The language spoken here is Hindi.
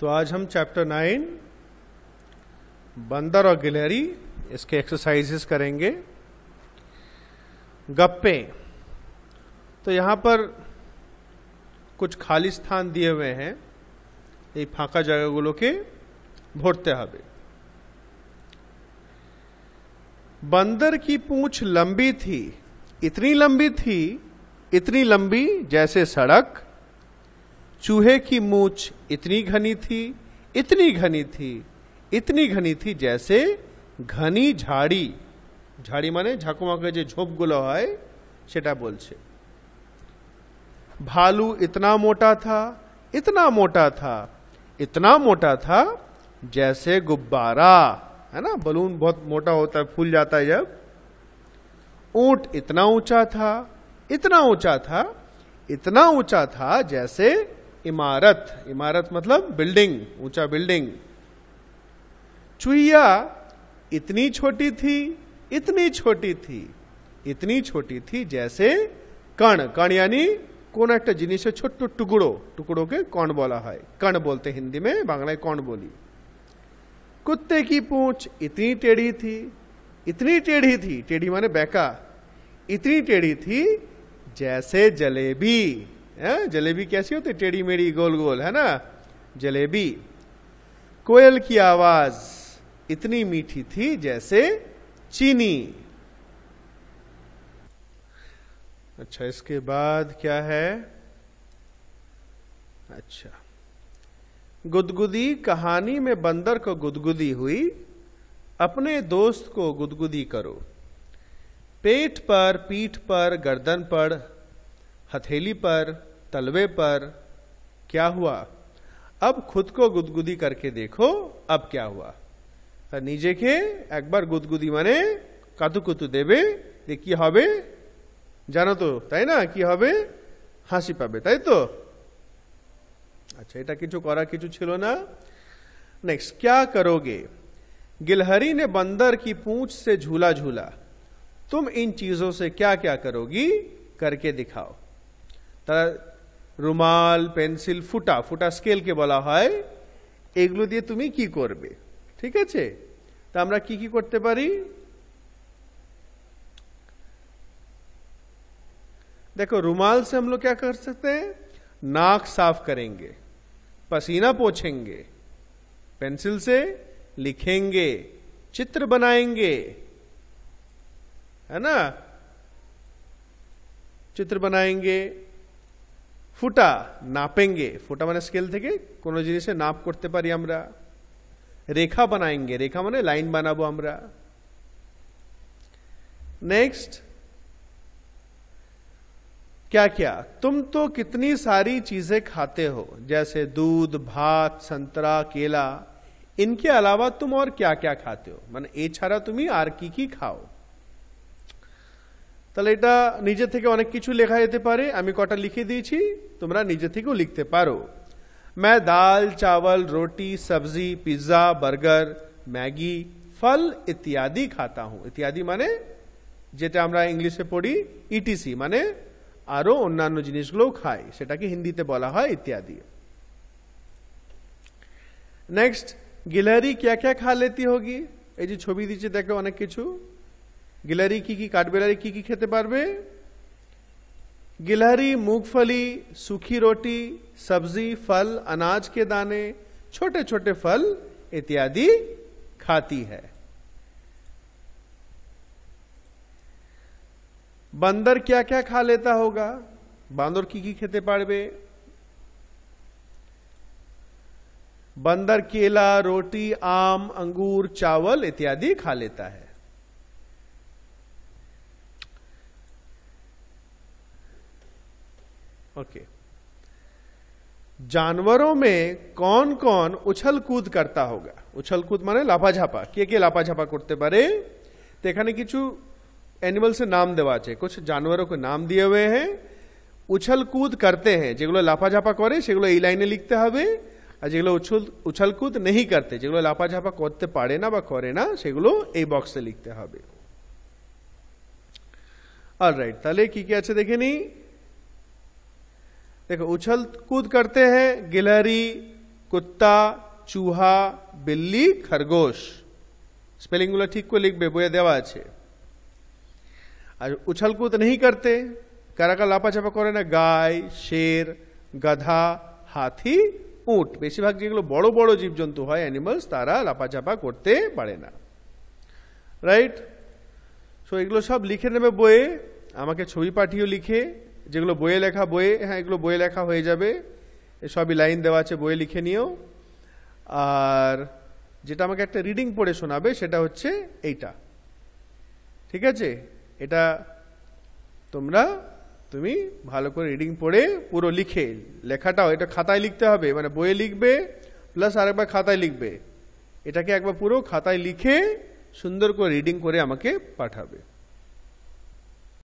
तो आज हम चैप्टर नाइन बंदर और गिलहरी इसके एक्सरसाइजेस करेंगे गप्पे तो यहां पर कुछ खाली स्थान दिए हुए हैं ये फाका जगह के भोरते हे बंदर की पूंछ लंबी थी इतनी लंबी थी इतनी लंबी जैसे सड़क चूहे की मूछ इतनी घनी थी इतनी घनी थी इतनी घनी थी जैसे घनी झाड़ी ঝাড়ি মানে ঝাঁকুমাকে যে है सेटा बोल বলছে भालू इतना मोटा था इतना मोटा था इतना मोटा था जैसे गुब्बारा है ना बलून बहुत मोटा होता है फूल जाता है जब ऊंट इतना ऊंचा था इतना ऊंचा था इतना ऊंचा था जैसे इमारत इमारत मतलब बिल्डिंग ऊंचा बिल्डिंग चुहिया इतनी छोटी थी इतनी छोटी थी इतनी छोटी थी जैसे कण कण यानी কোন একটা छोटो टुकड़ो टुकड़ो के कौन बोला है कण बोलते हिंदी में बांग्ला कौन बोली कुत्ते की पूंछ इतनी टेढ़ी थी इतनी टेढ़ी थी टेढ़ी माने बैका इतनी टेढ़ी थी जैसे जलेबी जलेबी कैसी होती टेढ़ी मेढ़ी गोल गोल है ना जलेबी कोयल की आवाज इतनी मीठी थी जैसे चीनी अच्छा इसके बाद क्या है अच्छा गुदगुदी कहानी में बंदर को गुदगुदी हुई अपने दोस्त को गुदगुदी करो पेट पर पीठ पर गर्दन पर हथेली पर तलवे पर क्या हुआ अब खुद को गुदगुदी करके देखो अब क्या हुआ নিজে কে একবার গুদগুদি মানে কাতুকুতু দেবে যে কি হবে জানো তো তাই না कि হবে হাসি পাবে তাই अच्छा इटा किचु করা किचु छिलो ना नेक्स्ट क्या करोगे गिलहरी ने बंदर की पूंछ से झूला झूला तुम इन चीजों से क्या क्या करोगी करके दिखाओ रुमाल पेंसिल फुटा फुटा स्केल के बला है एगल दिए तुम कि ठीक है तो हमें की কি करते देखो रुमाल से हम लोग क्या कर सकते हैं नाक साफ करेंगे पसीना पोछेंगे पेंसिल से लिखेंगे चित्र बनाएंगे है ना चित्र बनाएंगे फुटा नापेंगे फुटा मैंने स्केल थे जिन नाप करते रेखा बनाएंगे रेखा मान लाइन बनाब नेक्स्ट क्या क्या तुम तो कितनी सारी चीजें खाते हो जैसे दूध भात संतरा केला इनके अलावा तुम और क्या क्या खाते हो मान ए छा तुम्हें आर की खाओ তাহলে এটা নিজে থেকে অনেক কিছু লেখা যেতে পারে আমি কটা লিখে দিয়েছি তোমরা নিজে থেকেও লিখতে পারো मैं दाल चावल रोटी सब्जी पिज्जा बर्गर मैगी ফল ইত্যাদি খাতা হুঁ ইত্যাদি মানে যেটা আমরা ইংলিশে পড়ি ইটিসি মানে আরো অন্যান্য জিনিসগুলোও খাই সেটাকে হিন্দিতে বলা হয় ইত্যাদি নেক্সট গিলহারি ক্যা ক্যা খা লেতি হোগি এই যে ছবি দিচ্ছে দেখো অনেক কিছু गिलहरी की কি কি কাঠবেলারি की কি খেতে পারবে गिलहरी मूंगफली सूखी रोटी सब्जी फल अनाज के दाने छोटे छोटे फल इत्यादि खाती है बंदर क्या क्या खा लेता होगा बांदर की की खेते पाड़बे बंदर केला रोटी आम अंगूर चावल इत्यादि खा लेता है ओके जानवरों में कौन कौन उछल कूद करता होगा उछल कूद माने लापाझापा के के लापाझापा करते परे तो एखने कि एनिमल से नाम देवा चाहिए कुछ जानवरों को नाम दिए हुए हैं उछल कूद करते हैं जगह लापाझापा करे से लाइने लिखते हैं जगह उछल उछल कूद नहीं करते जगह लापाझापा करते पारे ना करे ना से बक्स लिखते हैं अल राइट तेल की देखे नहीं देखो उछल कूद करते हैं गिलहरी कुत्ता চুহা বিল্লি খরগোশ স্পেলিংগুলো ঠিক করে লিখবে বইয়ে দেওয়া আছে আর উছলকুদ নেই করতে কারা কারা লাপাচাপা করে না গায় শের গাধা হাতি উঁট বেশিরভাগ যেগুলো বড় বড় জীবজন্তু হয় অ্যানিমালস তারা লাপাচাপা করতে পারে না রাইট সো এগুলো সব লিখে নেবে বইয়ে আমাকে ছবি পাঠিয়েও লিখে যেগুলো বইয়ে লেখা বইয়ে হ্যাঁ এগুলো বইয়ে লেখা হয়ে যাবে সবই লাইন দেওয়া আছে বইয়ে লিখে নিও আর যেটা আমাকে একটা রিডিং পড়ে শোনাবে সেটা হচ্ছে এইটা ঠিক আছে এটা তোমরা তুমি ভালো করে রিডিং পড়ে পুরো লিখে লেখাটাও এটা খাতায় লিখতে হবে মানে বইয়ে লিখবে প্লাস আরেকবার খাতায় লিখবে এটাকে একবার পুরো খাতায় লিখে সুন্দর করে রিডিং করে আমাকে পাঠাবে